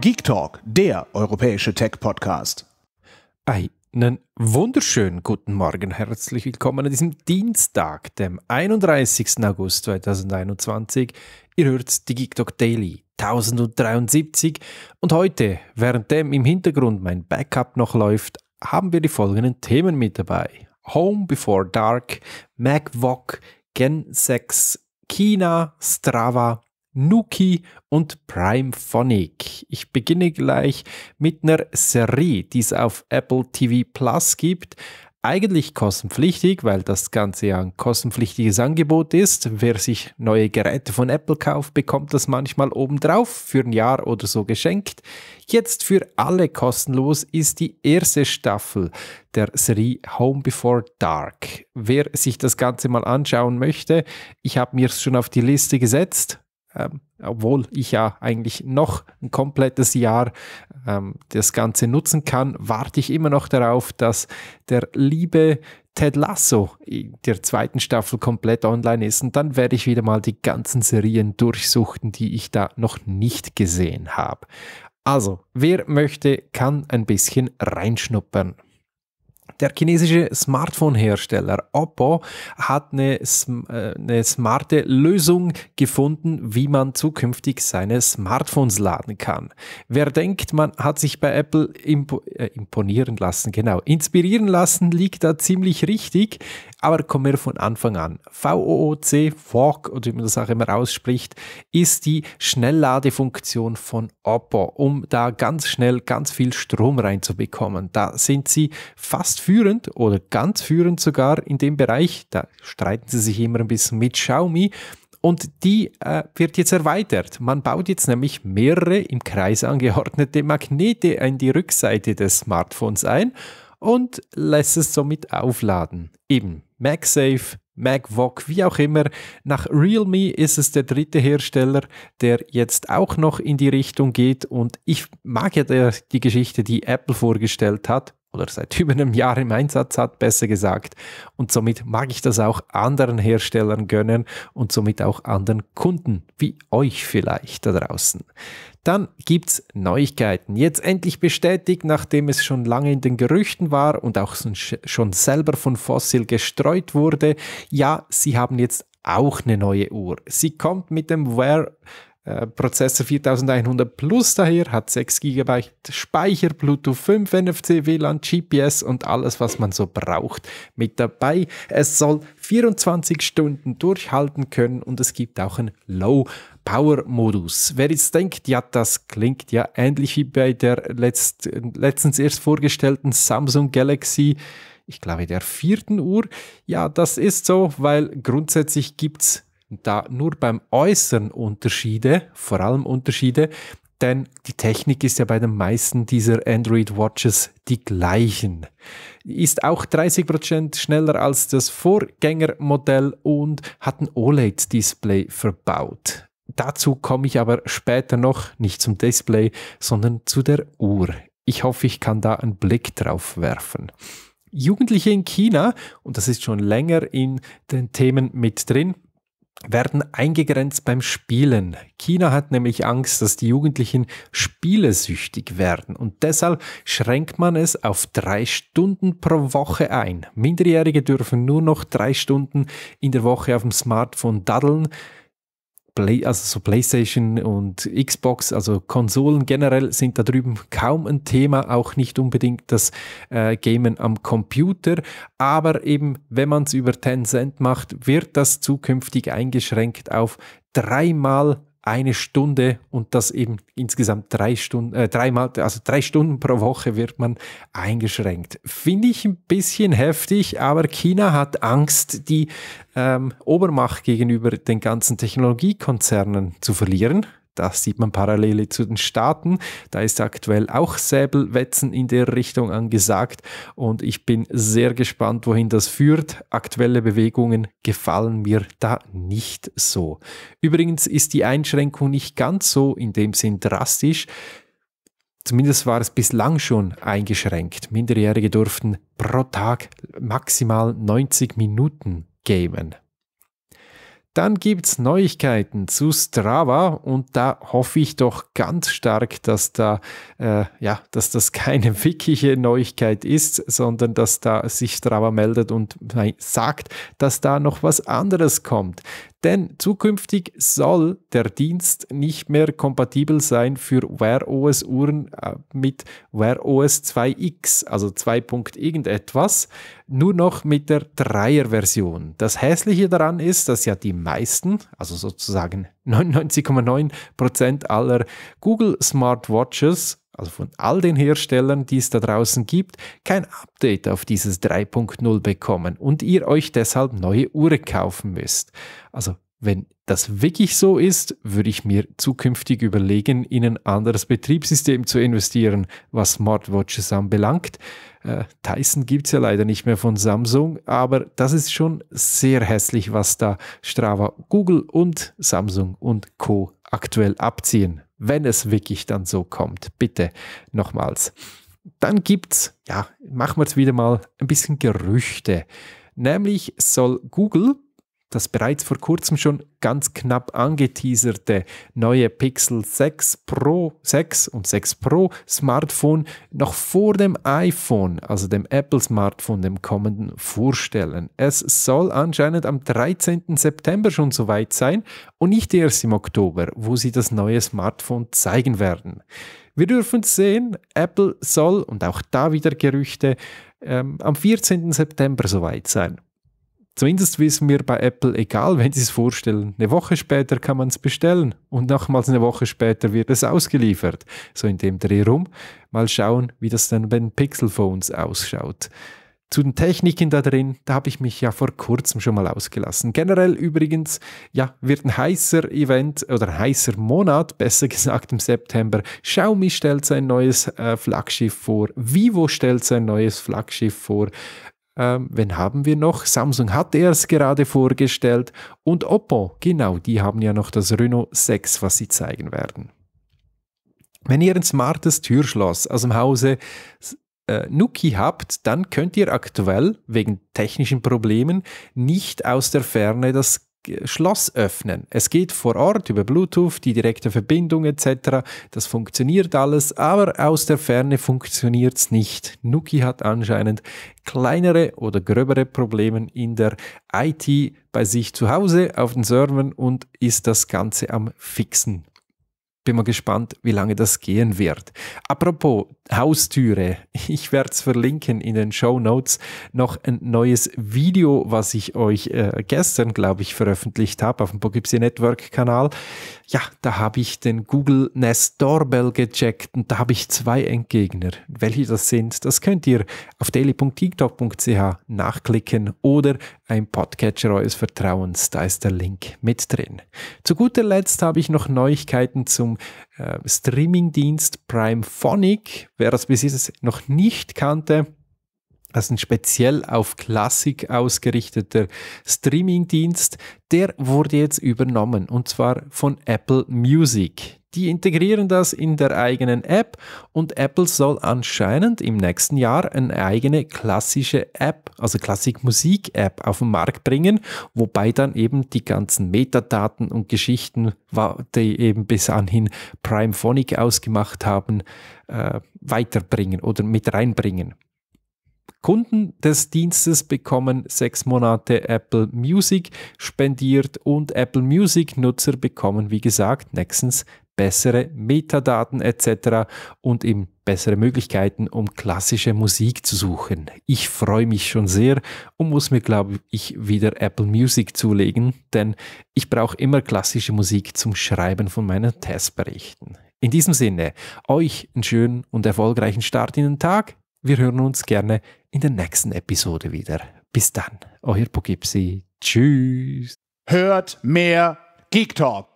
Geek Talk, der europäische Tech-Podcast. Einen wunderschönen guten Morgen, herzlich willkommen an diesem Dienstag, dem 31. August 2021. Ihr hört die Geek Talk Daily 1073 und heute, währenddem im Hintergrund mein Backup noch läuft, haben wir die folgenden Themen mit dabei. Home Before Dark, MacVoc, Gen 6, China, Strava, Nuki und Prime Phonic. Ich beginne gleich mit einer Serie, die es auf Apple TV Plus gibt. Eigentlich kostenpflichtig, weil das Ganze ja ein kostenpflichtiges Angebot ist. Wer sich neue Geräte von Apple kauft, bekommt das manchmal obendrauf für ein Jahr oder so geschenkt. Jetzt für alle kostenlos ist die erste Staffel der Serie Home Before Dark. Wer sich das Ganze mal anschauen möchte, ich habe mir es schon auf die Liste gesetzt ähm, obwohl ich ja eigentlich noch ein komplettes Jahr ähm, das Ganze nutzen kann, warte ich immer noch darauf, dass der liebe Ted Lasso in der zweiten Staffel komplett online ist. Und dann werde ich wieder mal die ganzen Serien durchsuchten, die ich da noch nicht gesehen habe. Also, wer möchte, kann ein bisschen reinschnuppern. Der chinesische Smartphone-Hersteller Oppo hat eine, äh, eine, smarte Lösung gefunden, wie man zukünftig seine Smartphones laden kann. Wer denkt, man hat sich bei Apple impo äh, imponieren lassen, genau, inspirieren lassen, liegt da ziemlich richtig. Aber kommen wir von Anfang an. VOOC, VOC, oder wie man das auch immer ausspricht, ist die Schnellladefunktion von Oppo, um da ganz schnell ganz viel Strom reinzubekommen. Da sind sie fast fast führend oder ganz führend sogar in dem Bereich. Da streiten sie sich immer ein bisschen mit Xiaomi. Und die äh, wird jetzt erweitert. Man baut jetzt nämlich mehrere im Kreis angeordnete Magnete an die Rückseite des Smartphones ein und lässt es somit aufladen. Eben MagSafe, MagVoc, wie auch immer. Nach Realme ist es der dritte Hersteller, der jetzt auch noch in die Richtung geht. Und ich mag ja die Geschichte, die Apple vorgestellt hat oder seit über einem Jahr im Einsatz hat, besser gesagt. Und somit mag ich das auch anderen Herstellern gönnen und somit auch anderen Kunden, wie euch vielleicht da draußen. Dann gibt's Neuigkeiten. Jetzt endlich bestätigt, nachdem es schon lange in den Gerüchten war und auch schon selber von Fossil gestreut wurde. Ja, sie haben jetzt auch eine neue Uhr. Sie kommt mit dem Wear äh, Prozessor 4100 Plus daher, hat 6 GB Speicher, Bluetooth 5, NFC, WLAN, GPS und alles, was man so braucht, mit dabei. Es soll 24 Stunden durchhalten können und es gibt auch einen Low Power Modus. Wer jetzt denkt, ja, das klingt ja ähnlich wie bei der letzt, letztens erst vorgestellten Samsung Galaxy ich glaube, der vierten Uhr. Ja, das ist so, weil grundsätzlich gibt's da nur beim Äußeren Unterschiede, vor allem Unterschiede, denn die Technik ist ja bei den meisten dieser Android Watches die gleichen. Ist auch 30% schneller als das Vorgängermodell und hat ein OLED-Display verbaut. Dazu komme ich aber später noch, nicht zum Display, sondern zu der Uhr. Ich hoffe, ich kann da einen Blick drauf werfen. Jugendliche in China, und das ist schon länger in den Themen mit drin, werden eingegrenzt beim Spielen. China hat nämlich Angst, dass die Jugendlichen spielesüchtig werden und deshalb schränkt man es auf drei Stunden pro Woche ein. Minderjährige dürfen nur noch drei Stunden in der Woche auf dem Smartphone daddeln. Play, also so PlayStation und Xbox, also Konsolen generell sind da drüben kaum ein Thema, auch nicht unbedingt das äh, Gamen am Computer. Aber eben, wenn man es über Tencent macht, wird das zukünftig eingeschränkt auf dreimal eine Stunde und das eben insgesamt drei Stunden, äh, dreimal, also drei Stunden pro Woche wird man eingeschränkt. Finde ich ein bisschen heftig, aber China hat Angst, die ähm, Obermacht gegenüber den ganzen Technologiekonzernen zu verlieren. Das sieht man parallel zu den Staaten. Da ist aktuell auch Säbelwetzen in der Richtung angesagt und ich bin sehr gespannt, wohin das führt. Aktuelle Bewegungen gefallen mir da nicht so. Übrigens ist die Einschränkung nicht ganz so in dem Sinn drastisch. Zumindest war es bislang schon eingeschränkt. Minderjährige durften pro Tag maximal 90 Minuten gamen. Dann gibt's Neuigkeiten zu Strava und da hoffe ich doch ganz stark, dass da äh, ja, dass das keine wirkliche Neuigkeit ist, sondern dass da sich Strava meldet und sagt, dass da noch was anderes kommt. Denn zukünftig soll der Dienst nicht mehr kompatibel sein für Wear OS Uhren äh, mit Wear OS 2X, also 2. irgendetwas, nur noch mit der 3er Version. Das Hässliche daran ist, dass ja die meisten, also sozusagen 99,9% Prozent aller Google Smartwatches also von all den Herstellern, die es da draußen gibt, kein Update auf dieses 3.0 bekommen und ihr euch deshalb neue Uhren kaufen müsst. Also wenn das wirklich so ist, würde ich mir zukünftig überlegen, in ein anderes Betriebssystem zu investieren, was Smartwatches anbelangt. Äh, Tyson gibt es ja leider nicht mehr von Samsung, aber das ist schon sehr hässlich, was da Strava, Google und Samsung und Co aktuell abziehen, wenn es wirklich dann so kommt. Bitte nochmals. Dann gibt's, ja, machen wir es wieder mal ein bisschen Gerüchte. Nämlich soll Google das bereits vor kurzem schon ganz knapp angeteaserte neue Pixel 6 Pro, 6 und 6 Pro Smartphone noch vor dem iPhone, also dem Apple Smartphone, dem kommenden vorstellen. Es soll anscheinend am 13. September schon soweit sein und nicht erst im Oktober, wo sie das neue Smartphone zeigen werden. Wir dürfen sehen, Apple soll, und auch da wieder Gerüchte, ähm, am 14. September soweit sein. Zumindest wissen wir bei Apple, egal wenn sie es vorstellen, eine Woche später kann man es bestellen und nochmals eine Woche später wird es ausgeliefert. So in dem Dreh rum. Mal schauen, wie das dann bei den Pixel-Phones ausschaut. Zu den Techniken da drin, da habe ich mich ja vor kurzem schon mal ausgelassen. Generell übrigens, ja, wird ein heißer Event oder ein heißer Monat, besser gesagt im September. Xiaomi stellt sein neues äh, Flaggschiff vor, Vivo stellt sein neues Flaggschiff vor, ähm, wen haben wir noch? Samsung hat erst gerade vorgestellt und Oppo, genau, die haben ja noch das Renault 6, was sie zeigen werden. Wenn ihr ein smartes Türschloss aus dem Hause äh, Nuki habt, dann könnt ihr aktuell wegen technischen Problemen nicht aus der Ferne das Schloss öffnen. Es geht vor Ort über Bluetooth, die direkte Verbindung etc. Das funktioniert alles, aber aus der Ferne funktioniert es nicht. Nuki hat anscheinend kleinere oder gröbere Probleme in der IT bei sich zu Hause auf den Servern und ist das Ganze am Fixen bin mal gespannt, wie lange das gehen wird. Apropos Haustüre, ich werde es verlinken in den Show Notes. Noch ein neues Video, was ich euch äh, gestern, glaube ich, veröffentlicht habe auf dem Poughkeepsie Network Kanal ja, da habe ich den Google Nest Doorbell gecheckt und da habe ich zwei Endgegner. Welche das sind, das könnt ihr auf daily.tiktok.ch nachklicken oder ein Podcatcher eures Vertrauens, da ist der Link mit drin. Zu guter Letzt habe ich noch Neuigkeiten zum äh, Streamingdienst Prime Phonic. Wer das bis jetzt noch nicht kannte, das ist ein speziell auf Klassik ausgerichteter Streamingdienst. Der wurde jetzt übernommen und zwar von Apple Music. Die integrieren das in der eigenen App und Apple soll anscheinend im nächsten Jahr eine eigene klassische App, also Klassik-Musik-App auf den Markt bringen, wobei dann eben die ganzen Metadaten und Geschichten, die eben bis anhin Prime Phonic ausgemacht haben, äh, weiterbringen oder mit reinbringen. Kunden des Dienstes bekommen sechs Monate Apple Music spendiert und Apple Music Nutzer bekommen, wie gesagt, nächstens bessere Metadaten etc. und eben bessere Möglichkeiten, um klassische Musik zu suchen. Ich freue mich schon sehr und muss mir, glaube ich, wieder Apple Music zulegen, denn ich brauche immer klassische Musik zum Schreiben von meinen Testberichten. In diesem Sinne, euch einen schönen und erfolgreichen Start in den Tag. Wir hören uns gerne in der nächsten Episode wieder. Bis dann, euer Poughkeepsie. Tschüss. Hört mehr Geek Talk.